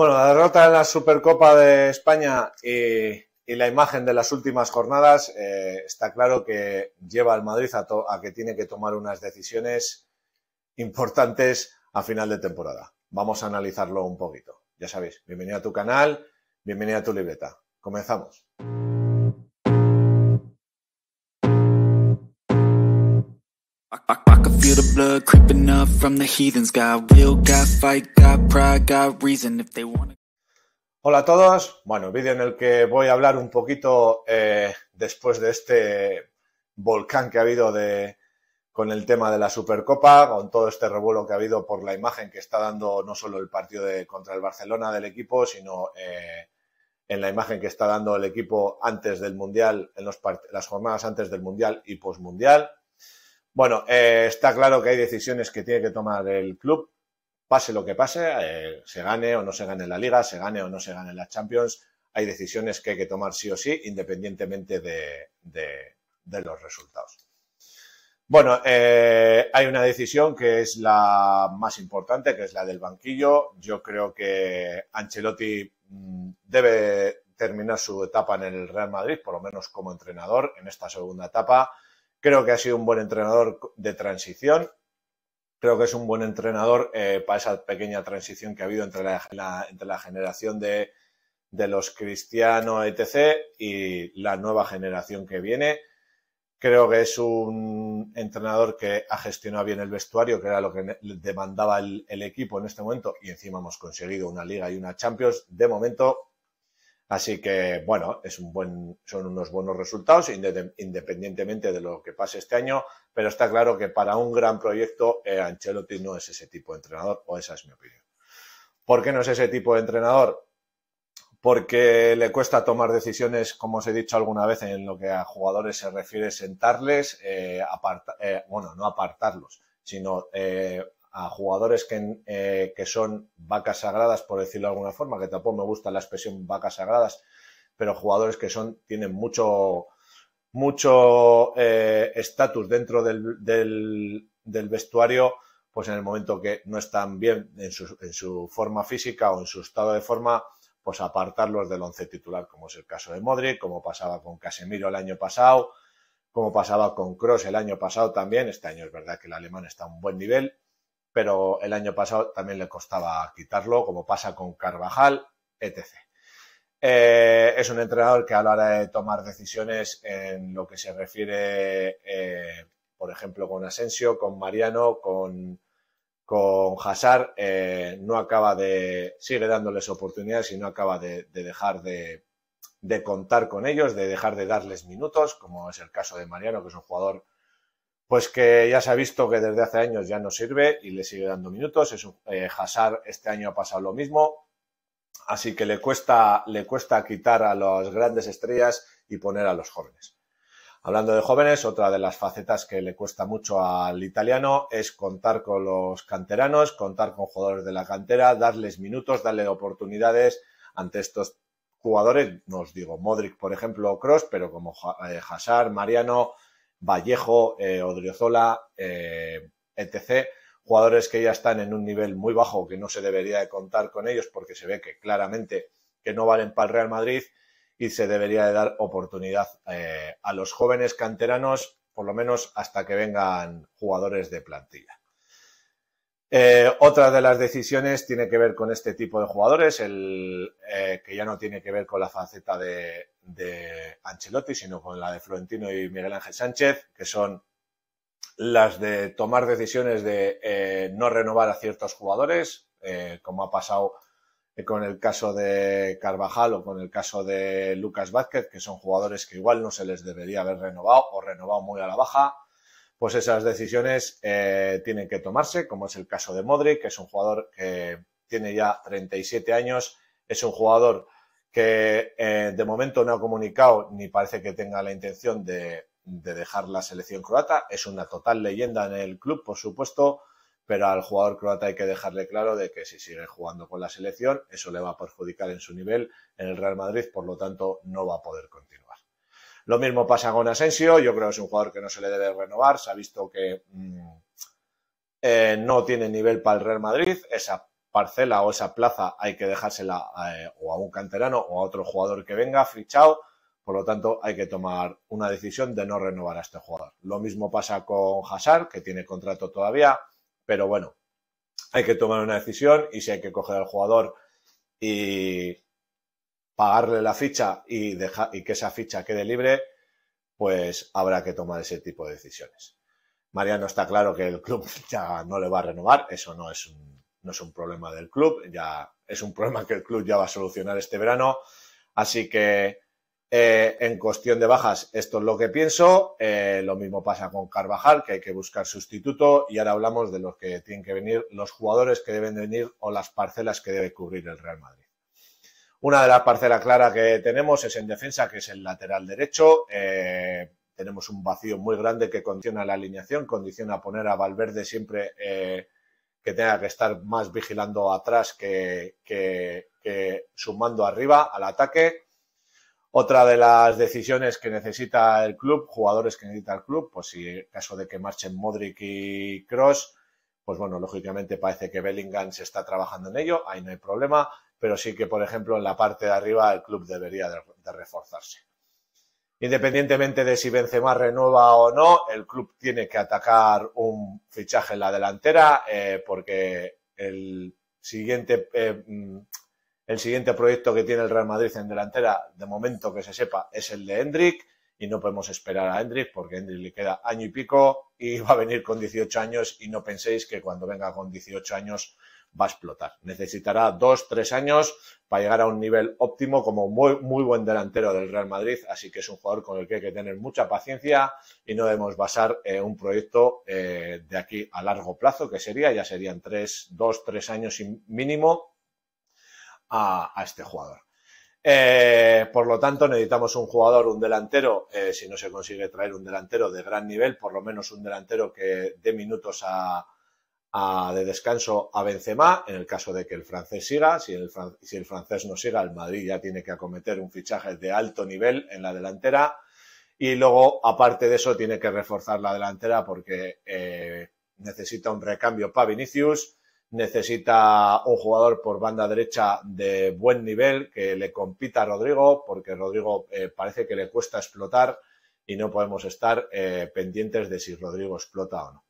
Bueno, la derrota en la Supercopa de España y, la imagen de las últimas jornadas eh, está claro que lleva al Madrid a, a que tiene que tomar unas decisiones importantes a final de temporada. Vamos a analizarlo un poquito. Ya sabéis, bienvenido a tu canal, bienvenido a tu libreta. Comenzamos. Hola a todos. Bueno, vídeo en el que voy a hablar un poquito eh, después de este volcán que ha habido de, con el tema de la Supercopa, con todo este revuelo que ha habido por la imagen que está dando no solo el partido de, contra el Barcelona del equipo, sino eh, en la imagen que está dando el equipo antes del Mundial, en las jornadas antes del Mundial y postmundial. Bueno, eh, está claro que hay decisiones que tiene que tomar el club, pase lo que pase, eh, se gane o no se gane la liga, se gane o no se gane la Champions, hay decisiones que hay que tomar sí o sí, independientemente de, los resultados. Bueno, eh, hay una decisión que es la más importante, que es la del banquillo. Yo creo que Ancelotti mm, debe terminar su etapa en el Real Madrid, por lo menos como entrenador, en esta segunda etapa. Creo que ha sido un buen entrenador de transición. Creo que es un buen entrenador eh, para esa pequeña transición que ha habido entre la, entre la generación de, los cristianos, etc., y la nueva generación que viene. Creo que es un entrenador que ha gestionado bien el vestuario, que era lo que demandaba el, el, equipo en este momento, y encima hemos conseguido una liga y una Champions. De momento, Así que, bueno, son unos buenos resultados independientemente de lo que pase este año, pero está claro que para un gran proyecto eh, Ancelotti no es ese tipo de entrenador, o esa es mi opinión. ¿Por qué no es ese tipo de entrenador? Porque le cuesta tomar decisiones, como os he dicho alguna vez, en lo que a jugadores se refiere, sentarles, eh, eh, bueno, no apartarlos, sino a jugadores que, eh, que, son vacas sagradas, por decirlo de alguna forma, que tampoco me gusta la expresión vacas sagradas, pero jugadores que son, tienen mucho mucho eh, estatus dentro del, del, vestuario, pues en el momento que no están bien en su, en su forma física o en su estado de forma, pues apartarlos del once titular, como es el caso de Modric, como pasaba con Casemiro el año pasado, como pasaba con Cross el año pasado también. Este año es verdad que el alemán está a un buen nivel, pero el año pasado también le costaba quitarlo, como pasa con Carvajal, etc. Eh, es un entrenador que a la hora de tomar decisiones en lo que se refiere, eh, por ejemplo, con Asensio, con Mariano, con, con Hazard, eh, no acaba de, sigue dándoles oportunidades y no acaba de, de dejar de, de contar con ellos, de dejar de darles minutos, como es el caso de Mariano, que es un jugador pues que ya se ha visto que desde hace años ya no sirve y le sigue dando minutos. Es, eh, Hazard este año ha pasado lo mismo, así que le cuesta, le cuesta quitar a las grandes estrellas y poner a los jóvenes. Hablando de jóvenes, otra de las facetas que le cuesta mucho al italiano es contar con los canteranos, contar con jugadores de la cantera, darles minutos, darle oportunidades ante estos jugadores, no os digo Modric, por ejemplo, o Cross, pero como eh, Hazard, Mariano, Vallejo, eh, Odriozola, eh, etc. Jugadores que ya están en un nivel muy bajo, que no se debería de contar con ellos porque se ve que claramente que no valen para el Real Madrid y se debería de dar oportunidad eh, a los jóvenes canteranos, por lo menos hasta que vengan jugadores de plantilla. Eh, otra de las decisiones tiene que ver con este tipo de jugadores, el, eh, que ya no tiene que ver con la faceta de, de, Ancelotti, sino con la de Florentino y Miguel Ángel Sánchez, que son las de tomar decisiones de eh, no renovar a ciertos jugadores, como ha pasado con el caso de Carvajal o con el caso de Lucas Vázquez, que son jugadores que igual no se les debería haber renovado o renovado muy a la baja pues esas decisiones eh, tienen que tomarse, como es el caso de Modric, que es un jugador que tiene ya 37 años, es un jugador que eh, de momento no ha comunicado ni parece que tenga la intención de, de dejar la selección croata. Es una total leyenda en el club, por supuesto, pero al jugador croata hay que dejarle claro de que si sigue jugando con la selección, eso le va a perjudicar en su nivel en el Real Madrid, por lo tanto, no va a poder continuar. Lo mismo pasa con Asensio, yo creo que es un jugador que no se le debe renovar, se ha visto que mm, eh, no tiene nivel para el Real Madrid, esa parcela o esa plaza hay que dejársela eh, o a un canterano o a otro jugador que venga fichado, por lo tanto hay que tomar una decisión de no renovar a este jugador. Lo mismo pasa con Hazard, que tiene contrato todavía, pero bueno, hay que tomar una decisión y si hay que coger al jugador y pagarle la ficha y, y que esa ficha quede libre, pues habrá que tomar ese tipo de decisiones. Mariano está claro que el club ya no le va a renovar, eso no es un, no es un problema del club, ya es un problema que el club ya va a solucionar este verano, así que eh, en cuestión de bajas, esto es lo que pienso. Eh, lo mismo pasa con Carvajal, que hay que buscar sustituto. Y ahora hablamos de los que tienen que venir, los jugadores que deben venir o las parcelas que debe cubrir el Real Madrid. Una de las parcelas claras que tenemos es en defensa, que es el lateral derecho. Eh, tenemos un vacío muy grande que condiciona la alineación, condiciona poner a Valverde siempre eh, que tenga que estar más vigilando atrás que, sumando arriba al ataque. Otra de las decisiones que necesita el club, jugadores que necesita el club, pues si en caso de que marchen Modric y Cross, pues bueno, lógicamente parece que Bellingham se está trabajando en ello, ahí no hay problema pero sí que, por ejemplo, en la parte de arriba el club debería de, reforzarse. Independientemente de si Benzema renueva o no, el club tiene que atacar un fichaje en la delantera eh, porque el siguiente, eh, mm, el siguiente proyecto que tiene el Real Madrid en delantera, de momento que se sepa, es el de Hendrik y no podemos esperar a Hendrik porque a le queda año y pico y va a venir con 18 años y no penséis que cuando venga con 18 años va a explotar. Necesitará dos, tres años para llegar a un nivel óptimo como muy, muy buen delantero del Real Madrid, así que es un jugador con el que hay que tener mucha paciencia y no debemos basar eh, un proyecto eh, de aquí a largo plazo, que sería, ya serían tres, dos, tres años mínimo a, este jugador. Eh, por lo tanto, necesitamos un jugador, un delantero, si no se consigue traer un delantero de gran nivel, por lo menos un delantero que dé minutos a, a, de descanso a Benzema, en el caso de que el francés siga, si el, francés no siga, el Madrid ya tiene que acometer un fichaje de alto nivel en la delantera y luego, aparte de eso, tiene que reforzar la delantera porque eh, necesita un recambio para Vinicius, necesita un jugador por banda derecha de buen nivel que le compita a Rodrigo, porque Rodrigo eh, parece que le cuesta explotar y no podemos estar eh, pendientes de si Rodrigo explota o no.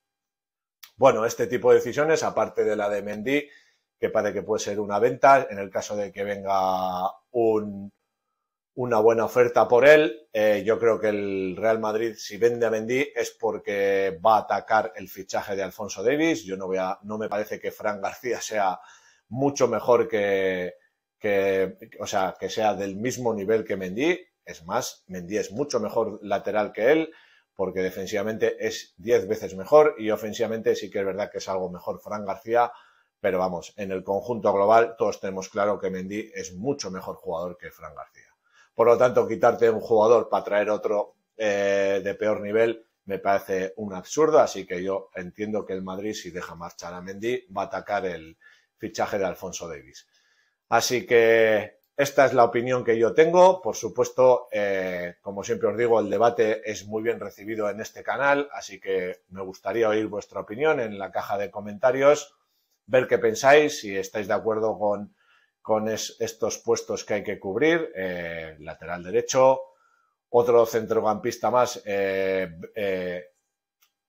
Bueno, este tipo de decisiones, aparte de la de Mendy, que parece que puede ser una venta, en el caso de que venga una buena oferta por él, eh, yo creo que el Real Madrid, si vende a Mendy, es porque va a atacar el fichaje de Alfonso Davis. Yo no, voy no me parece que Fran García sea mucho mejor que, que, o sea, que sea del mismo nivel que Mendy. Es más, Mendy es mucho mejor lateral que él porque defensivamente es 10 veces mejor y ofensivamente sí que es verdad que es algo mejor Fran García, pero vamos, en el conjunto global todos tenemos claro que Mendy es mucho mejor jugador que Fran García. Por lo tanto, quitarte un jugador para traer otro eh, de peor nivel me parece un absurdo, así que yo entiendo que el Madrid, si deja marchar a Mendy, va a atacar el fichaje de Alfonso Davis. Así que esta es la opinión que yo tengo. Por supuesto, eh, como siempre os digo, el debate es muy bien recibido en este canal, así que me gustaría oír vuestra opinión en la caja de comentarios, ver qué pensáis, si estáis de acuerdo con, estos puestos que hay que cubrir, eh, lateral derecho, otro centrocampista más, eh,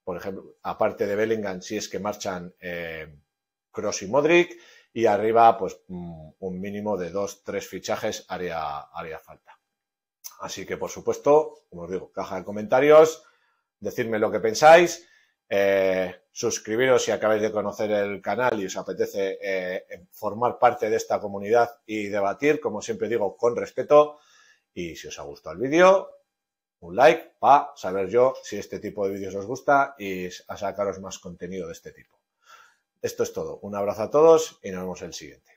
por ejemplo, aparte de Bellingham, si es que marchan Cross y Modric y arriba pues mm, un mínimo de dos, tres fichajes haría, haría falta. Así que por supuesto, como os digo, caja de comentarios, decidme lo que pensáis, eh, suscribiros si acabáis de conocer el canal y os apetece eh, formar parte de esta comunidad y debatir, como siempre digo, con respeto. Y si os ha gustado el vídeo, un like para saber yo si este tipo de vídeos os gusta y a sacaros más contenido de este tipo. Esto es todo. Un abrazo a todos y nos vemos en el siguiente.